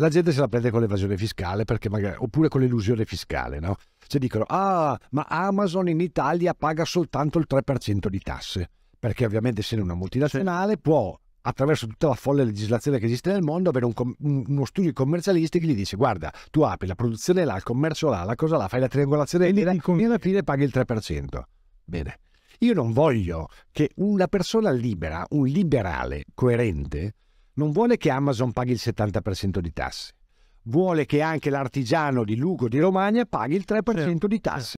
la gente se la prende con l'evasione fiscale magari, oppure con l'illusione fiscale, no? Cioè dicono, ah, ma Amazon in Italia paga soltanto il 3% di tasse, perché ovviamente essendo una multinazionale può, attraverso tutta la folle legislazione che esiste nel mondo, avere un uno studio commercialista che gli dice, guarda, tu apri la produzione là, il commercio là, la cosa là, fai la triangolazione e, lì, con... e alla fine paghi il 3%. Bene. Io non voglio che una persona libera, un liberale coerente, non vuole che Amazon paghi il 70% di tasse, vuole che anche l'artigiano di Lugo di Romagna paghi il 3% di certo, tasse.